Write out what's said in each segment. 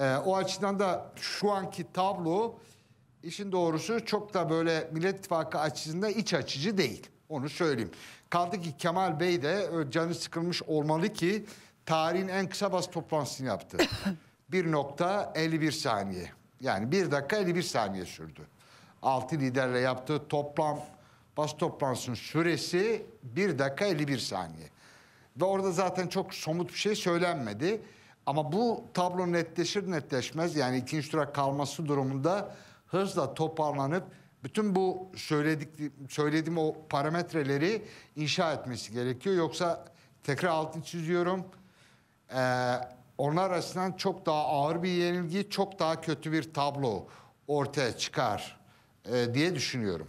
E, o açıdan da şu anki tablo işin doğrusu çok da böyle Millet İttifakı açısından iç açıcı değil. Onu söyleyeyim. Kaldı ki Kemal Bey de canı sıkılmış olmalı ki tarihin en kısa bas toplantısını yaptı. 1.51 saniye. Yani 1 dakika 51 saniye sürdü. 6 liderle yaptığı toplam bas toplantısının süresi 1 dakika 51 saniye. Ve orada zaten çok somut bir şey söylenmedi. Ama bu tablo netleşir netleşmez yani ikinci tura kalması durumunda hızla toparlanıp bütün bu söyledik, söylediğim o parametreleri inşa etmesi gerekiyor. Yoksa tekrar altını çiziyorum. Ee, onlar arasından çok daha ağır bir yenilgi, çok daha kötü bir tablo ortaya çıkar e, diye düşünüyorum.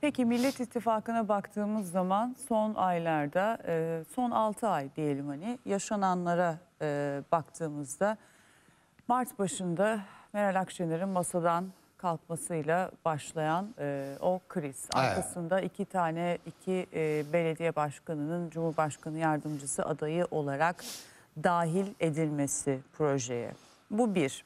Peki Millet İttifakı'na baktığımız zaman son aylarda, e, son 6 ay diyelim hani yaşananlara e, baktığımızda Mart başında Meral Akşener'in masadan kalkmasıyla başlayan e, o kriz. Arkasında iki tane iki e, belediye başkanının Cumhurbaşkanı yardımcısı adayı olarak dahil edilmesi projeye. Bu bir.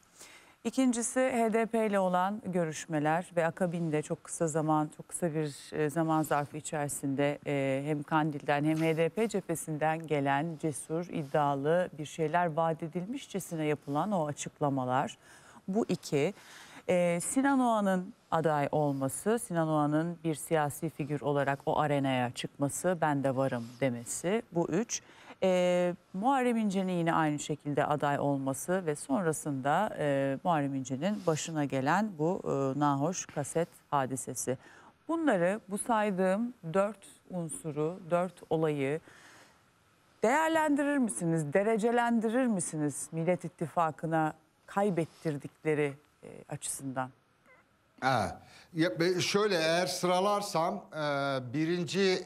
İkincisi HDP ile olan görüşmeler ve akabinde çok kısa zaman, çok kısa bir e, zaman zarfı içerisinde e, hem Kandil'den hem HDP cephesinden gelen cesur, iddialı bir şeyler vaat edilmişçesine yapılan o açıklamalar. Bu iki. Ee, Sinan Oğan'ın aday olması, Sinan Oğan'ın bir siyasi figür olarak o arenaya çıkması, ben de varım demesi bu üç. E, Muharrem İnce'nin yine aynı şekilde aday olması ve sonrasında e, Muharrem İnce'nin başına gelen bu e, nahoş kaset hadisesi. Bunları bu saydığım dört unsuru, dört olayı değerlendirir misiniz, derecelendirir misiniz Millet İttifakı'na kaybettirdikleri e, açısından? Ha, şöyle eğer sıralarsam e, birinci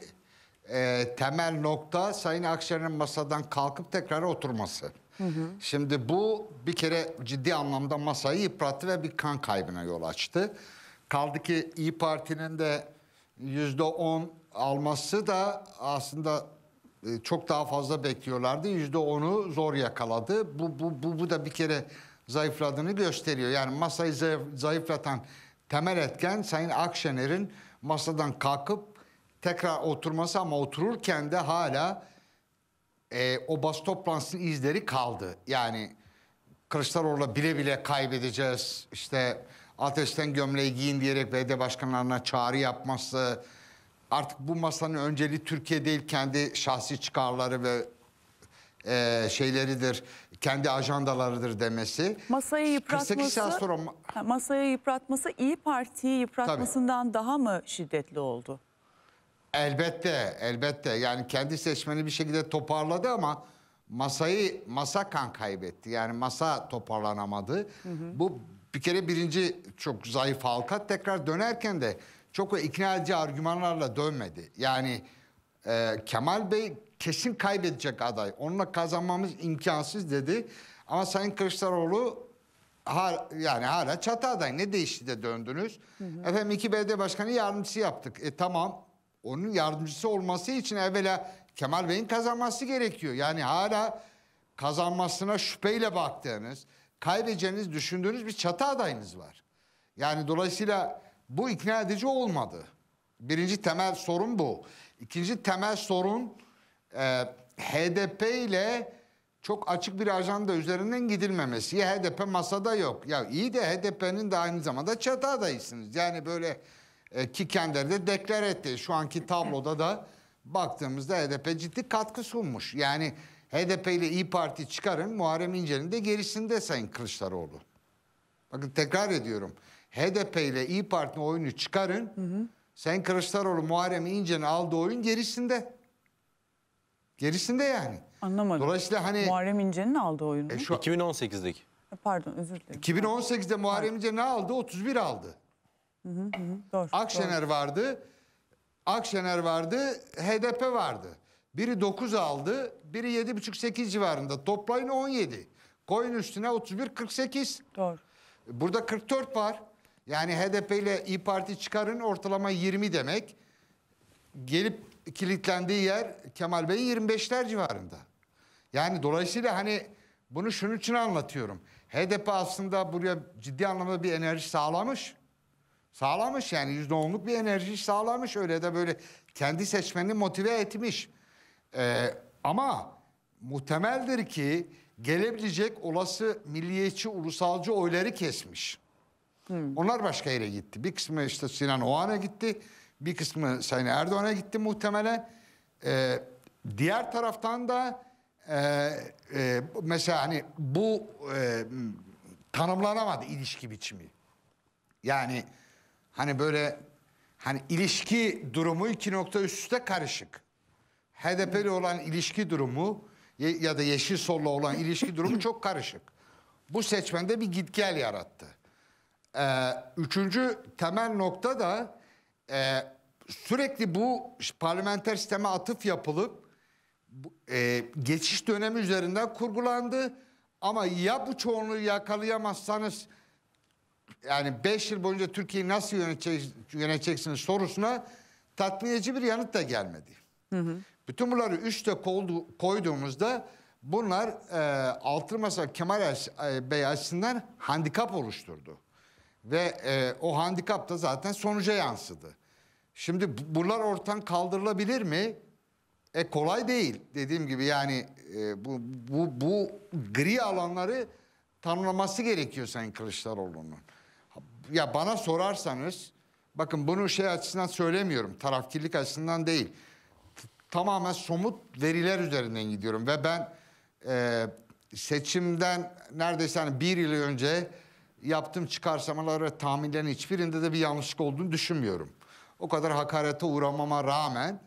e, temel nokta Sayın Akşener'in masadan kalkıp tekrar oturması. Hı hı. Şimdi bu bir kere ciddi anlamda masayı yıprattı ve bir kan kaybına yol açtı. Kaldı ki İyi Parti'nin de yüzde on alması da aslında e, çok daha fazla bekliyorlardı. Yüzde onu zor yakaladı. Bu, bu, bu, bu da bir kere zayıfladığını gösteriyor. Yani masayı zayıflatan temel etken Sayın Akşener'in masadan kalkıp tekrar oturması ama otururken de hala e, o bas toplantısının izleri kaldı. Yani Kılıçdaroğlu'la bile bile kaybedeceğiz. İşte ateşten gömleği giyin diyerek belediye başkanlarına çağrı yapması. Artık bu masanın önceliği Türkiye değil kendi şahsi çıkarları ve e, şeyleridir. Kendi ajandalarıdır demesi. Masayı yıpratması, sonra... masayı yıpratması İyi Parti'yi yıpratmasından Tabii. daha mı şiddetli oldu? Elbette, elbette. Yani kendi seçmeni bir şekilde toparladı ama masayı masa kan kaybetti. Yani masa toparlanamadı. Hı hı. Bu bir kere birinci çok zayıf halka tekrar dönerken de çok ikna edici argümanlarla dönmedi. Yani e, Kemal Bey kesin kaybedecek aday. Onunla kazanmamız imkansız dedi. Ama Sayın Kılıçdaroğlu hala, yani hala çatı aday. Ne değişti de döndünüz? Hı hı. Efendim 2BD Başkanı yardımcısı yaptık. E tamam onun yardımcısı olması için evvela Kemal Bey'in kazanması gerekiyor. Yani hala kazanmasına şüpheyle baktığınız, kaybedeceğiniz düşündüğünüz bir çatı adayınız var. Yani dolayısıyla bu ikna edici olmadı. Birinci temel sorun bu. İkinci temel sorun e, HDP ile çok açık bir ajanda üzerinden gidilmemesi. Ya HDP masada yok. Ya iyi de HDP'nin de aynı zamanda çatı adaysınız. Yani böyle e, ki kendileri de deklar etti. Şu anki tabloda da baktığımızda HDP ciddi katkı sunmuş. Yani HDP ile İyi Parti çıkarın Muharrem İnce'nin de gerisinde Sayın Kılıçdaroğlu. Bakın tekrar ediyorum. HDP ile İyi Parti'nin oyunu çıkarın. Hı hı. Sayın Kılıçdaroğlu Muharrem İnce'nin aldığı oyun gerisinde. Gerisinde yani. Anlamadım. Dolayısıyla hani... Muharrem İnce'nin aldığı oyunu. E şu... 2018'deki. E, pardon özür dilerim. 2018'de Muharrem İnce ne aldı? 31 aldı. Hı hı Doğru, Akşener doğru. vardı. Akşener vardı. HDP vardı. Biri 9 aldı. Biri buçuk 8 civarında. Toplayın 17. Koyun üstüne 31-48. Doğru. Burada 44 var. Yani HDP ile İyi Parti çıkarın ortalama 20 demek. Gelip kilitlendiği yer Kemal Bey'in 25'ler civarında. Yani dolayısıyla hani bunu şunun için anlatıyorum. HDP aslında buraya ciddi anlamda bir enerji sağlamış. Sağlamış yani yüzde onluk bir enerji sağlamış öyle de böyle kendi seçmeni motive etmiş. Ee, ama muhtemeldir ki gelebilecek olası milliyetçi ulusalcı oyları kesmiş. Hmm. Onlar başka yere gitti. Bir kısmı işte Sinan Oğan'a gitti. Bir kısmı Sayın Erdoğan'a gitti muhtemelen. Ee, diğer taraftan da e, e, mesela hani bu e, tanımlanamadı ilişki biçimi. Yani Hani böyle hani ilişki durumu iki nokta üstte karışık. HDP'li olan ilişki durumu ya da yeşil solla olan ilişki durumu çok karışık. Bu seçmende bir gitgel yarattı. Ee, üçüncü temel nokta da e, sürekli bu parlamenter sisteme atıf yapılıp e, geçiş dönemi üzerinden kurgulandı. Ama ya bu çoğunluğu yakalayamazsanız yani 5 yıl boyunca Türkiye'yi nasıl yönetecek, yöneteceksiniz sorusuna tatmin edici bir yanıt da gelmedi. Hı hı. Bütün bunları üçte koydu, koyduğumuzda bunlar e, altı masa Kemal e, Bey açısından handikap oluşturdu. Ve e, o handikap da zaten sonuca yansıdı. Şimdi bunlar ortadan kaldırılabilir mi? E kolay değil. Dediğim gibi yani e, bu, bu, bu gri alanları tanımlaması gerekiyor Sayın Kılıçdaroğlu'nun ya bana sorarsanız bakın bunu şey açısından söylemiyorum. Tarafkirlik açısından değil. tamamen somut veriler üzerinden gidiyorum ve ben e, seçimden neredeyse hani bir yıl önce yaptığım çıkarsamaları ve tahminlerin hiçbirinde de bir yanlışlık olduğunu düşünmüyorum. O kadar hakarete uğramama rağmen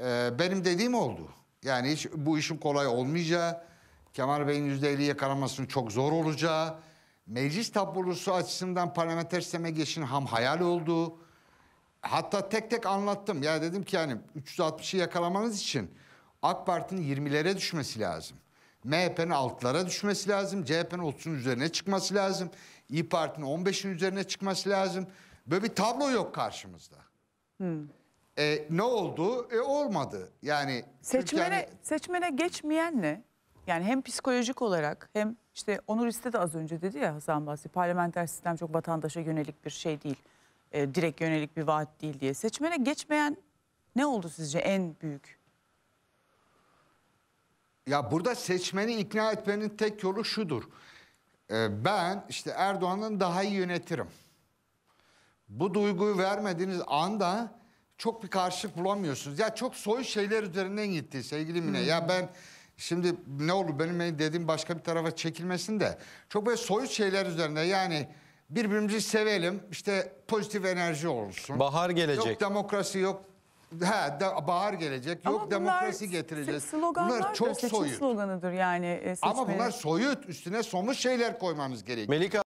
e, benim dediğim oldu. Yani hiç bu işin kolay olmayacağı, Kemal Bey'in %50'yi yakalamasının çok zor olacağı, meclis tablosu açısından parlamenter sisteme geçin ham hayal olduğu, hatta tek tek anlattım. Ya dedim ki yani 360'ı yakalamanız için AK Parti'nin 20'lere düşmesi lazım. MHP'nin altlara düşmesi lazım. CHP'nin 30'un üzerine çıkması lazım. İyi Parti'nin 15'in üzerine çıkması lazım. Böyle bir tablo yok karşımızda. Hmm. E, ne oldu? E, olmadı. Yani seçmene, Türkiye'nin... seçmene geçmeyen ne? Yani hem psikolojik olarak hem işte Onur İste de az önce dedi ya Hasan Basri parlamenter sistem çok vatandaşa yönelik bir şey değil. E, direkt yönelik bir vaat değil diye. Seçmene geçmeyen ne oldu sizce en büyük? Ya burada seçmeni ikna etmenin tek yolu şudur. Ee, ben işte Erdoğan'ın daha iyi yönetirim. Bu duyguyu vermediğiniz anda çok bir karşılık bulamıyorsunuz. Ya çok soy şeyler üzerinden gitti sevgili Mine. Hmm. Ya ben Şimdi ne olur benim dediğim başka bir tarafa çekilmesin de çok böyle soyut şeyler üzerine yani birbirimizi sevelim işte pozitif enerji olsun. Bahar gelecek. Yok demokrasi yok Ha, da, bahar gelecek. Ama Yok demokrasi getireceğiz. bunlar çok soyut. sloganıdır yani. E, seçmeye. Ama bunlar soyut. Üstüne somut şeyler koymamız gerekiyor. Melika